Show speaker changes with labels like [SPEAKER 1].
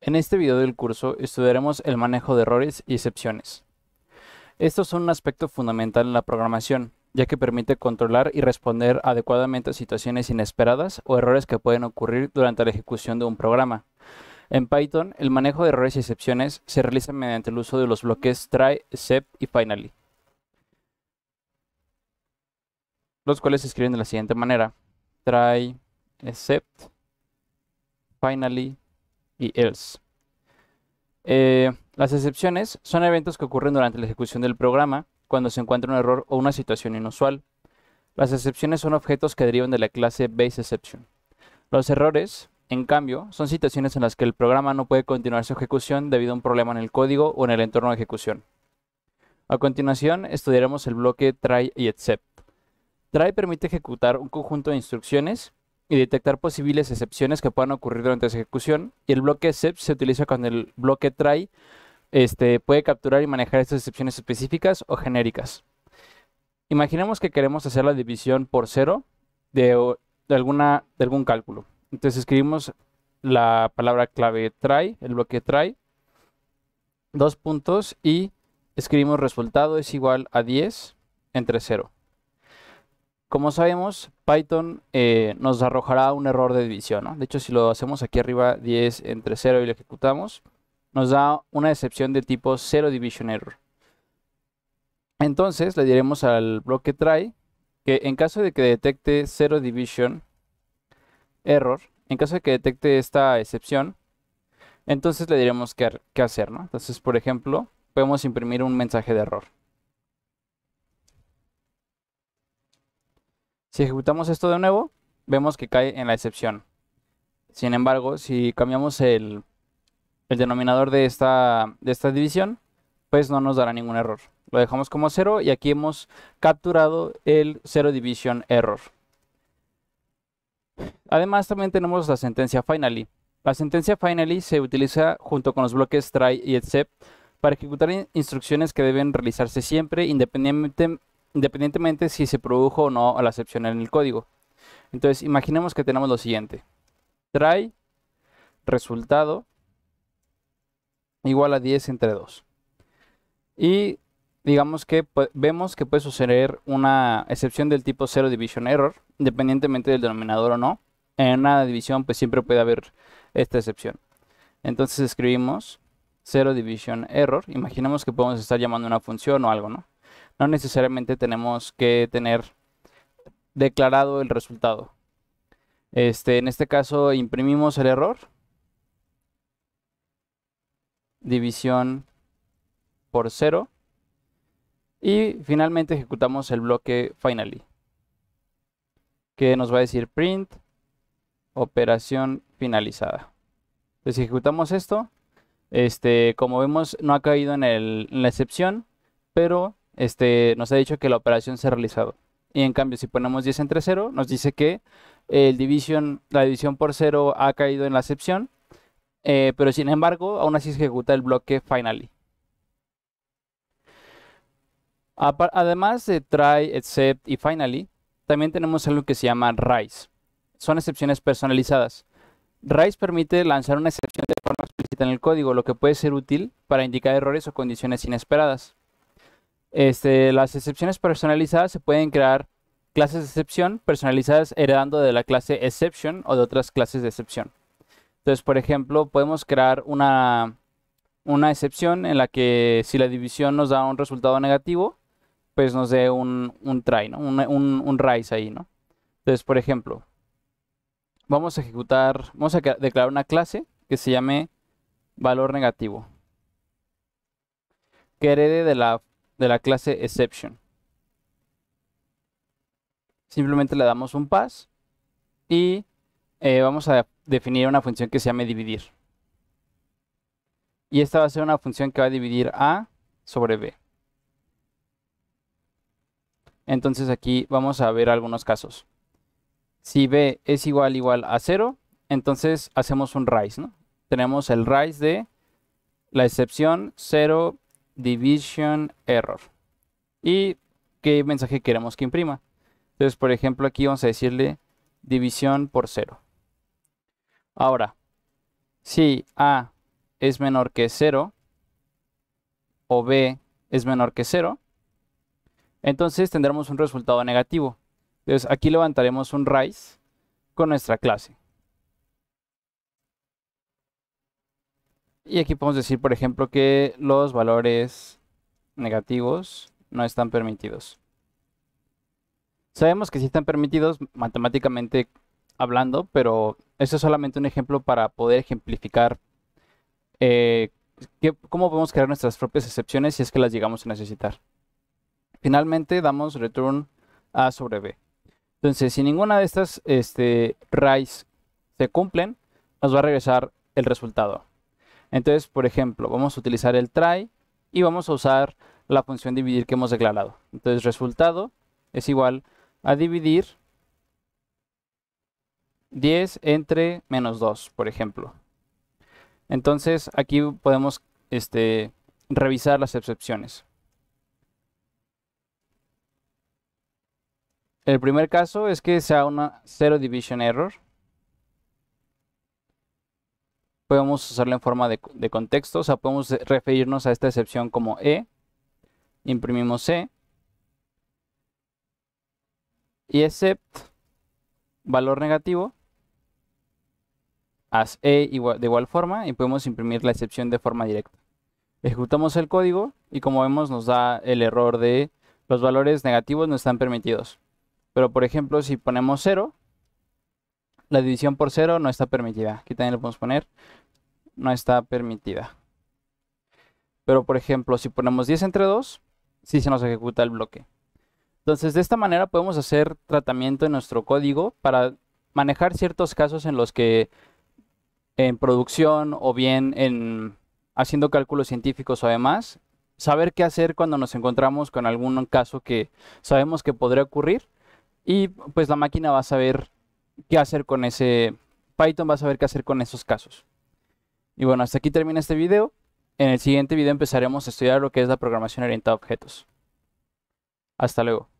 [SPEAKER 1] En este video del curso estudiaremos el manejo de errores y excepciones. Estos son un aspecto fundamental en la programación, ya que permite controlar y responder adecuadamente a situaciones inesperadas o errores que pueden ocurrir durante la ejecución de un programa. En Python, el manejo de errores y excepciones se realiza mediante el uso de los bloques try, except y finally, los cuales se escriben de la siguiente manera. Try, except, finally, y else. Eh, las excepciones son eventos que ocurren durante la ejecución del programa, cuando se encuentra un error o una situación inusual. Las excepciones son objetos que derivan de la clase BaseException. Los errores, en cambio, son situaciones en las que el programa no puede continuar su ejecución debido a un problema en el código o en el entorno de ejecución. A continuación, estudiaremos el bloque try y except. Try permite ejecutar un conjunto de instrucciones y detectar posibles excepciones que puedan ocurrir durante su ejecución. Y el bloque except se utiliza cuando el bloque try este, puede capturar y manejar estas excepciones específicas o genéricas. Imaginemos que queremos hacer la división por cero de, alguna, de algún cálculo. Entonces escribimos la palabra clave try, el bloque try, dos puntos y escribimos resultado es igual a 10 entre cero. Como sabemos, Python eh, nos arrojará un error de división. De hecho, si lo hacemos aquí arriba 10 entre 0 y lo ejecutamos, nos da una excepción de tipo 0 division error. Entonces le diremos al bloque try que en caso de que detecte 0 division error, en caso de que detecte esta excepción, entonces le diremos qué, qué hacer. Entonces, por ejemplo, podemos imprimir un mensaje de error. Si ejecutamos esto de nuevo, vemos que cae en la excepción. Sin embargo, si cambiamos el, denominador de esta, división, pues no nos dará ningún error. Lo dejamos como cero y aquí hemos capturado el cero division error. Además también tenemos la sentencia finally. La sentencia finally se utiliza junto con los bloques try y except para ejecutar instrucciones que deben realizarse siempre independientemente independientemente si se produjo o no la excepción en el código. Entonces, imaginemos que tenemos lo siguiente. Try resultado igual a 10 entre 2. Y digamos que vemos que puede suceder una excepción del tipo 0 division error, independientemente del denominador o no. En una división pues siempre puede haber esta excepción. Entonces escribimos 0 division error. Imaginemos que podemos estar llamando una función o algo, ¿no? no necesariamente tenemos que tener declarado el resultado. Este, en este caso imprimimos el error. División por cero. Y finalmente ejecutamos el bloque finally. Que nos va a decir print operación finalizada. Entonces ejecutamos esto. Este, como vemos, no ha caído en, en la excepción, pero este, nos ha dicho que la operación se ha realizado. Y en cambio, si ponemos 10 entre 0, nos dice que la división por 0 ha caído en la excepción, eh, pero sin embargo, aún así ejecuta el bloque finally. Además de try, except y finally, también tenemos algo que se llama RISE. Son excepciones personalizadas. RISE permite lanzar una excepción de forma explícita en el código, lo que puede ser útil para indicar errores o condiciones inesperadas. Este, las excepciones personalizadas se pueden crear clases de excepción personalizadas heredando de la clase exception o de otras clases de excepción. Entonces, por ejemplo, podemos crear una, una excepción en la que si la división nos da un resultado negativo, pues nos dé un, un try, ¿no? un, un, ahí, ¿no? Entonces, por ejemplo, vamos a ejecutar, vamos a declarar una clase que se llame valor negativo. Que herede de la de la clase exception. Simplemente le damos un pass y eh, vamos a definir una función que se llame dividir. Y esta va a ser una función que va a dividir A sobre B. Entonces aquí vamos a ver algunos casos. Si B es igual igual a 0, entonces hacemos un raise. Tenemos el raise de la excepción 0 division error. Y qué mensaje queremos que imprima. Entonces, por ejemplo, aquí vamos a decirle división por cero. Ahora, si A es menor que 0 o B es menor que 0, entonces tendremos un resultado negativo. Entonces aquí levantaremos un raise con nuestra clase. Y aquí podemos decir, por ejemplo, que los valores negativos no están permitidos. Sabemos que sí están permitidos matemáticamente hablando, pero eso es solamente un ejemplo para poder ejemplificar eh, cómo podemos crear nuestras propias excepciones si es que las llegamos a necesitar. Finalmente damos return a sobre b. Entonces, si ninguna de estas este, se cumplen, nos va a regresar el resultado. Entonces, por ejemplo, vamos a utilizar el try y vamos a usar la función dividir que hemos declarado. Entonces, resultado es igual a dividir 10 entre menos 2, por ejemplo. Entonces, aquí podemos este, revisar las excepciones. El primer caso es que sea una zero division error podemos usarla en forma de, contexto, o sea, podemos referirnos a esta excepción como E, imprimimos E, y except valor negativo, haz E de igual forma, y podemos imprimir la excepción de forma directa. Ejecutamos el código y como vemos nos da el error de los valores negativos no están permitidos. Pero por ejemplo, si ponemos 0, la división por cero no está permitida. Aquí también le podemos poner. No está permitida. Pero por ejemplo, si ponemos 10 entre 2, sí se nos ejecuta el bloque. Entonces, de esta manera podemos hacer tratamiento en nuestro código para manejar ciertos casos en los que en producción o bien en haciendo cálculos científicos o demás, saber qué hacer cuando nos encontramos con algún caso que sabemos que podría ocurrir y pues la máquina va a saber qué hacer con ese Python, vas a ver qué hacer con esos casos. Y bueno, hasta aquí termina este video. En el siguiente video empezaremos a estudiar lo que es la programación orientada a objetos. Hasta luego.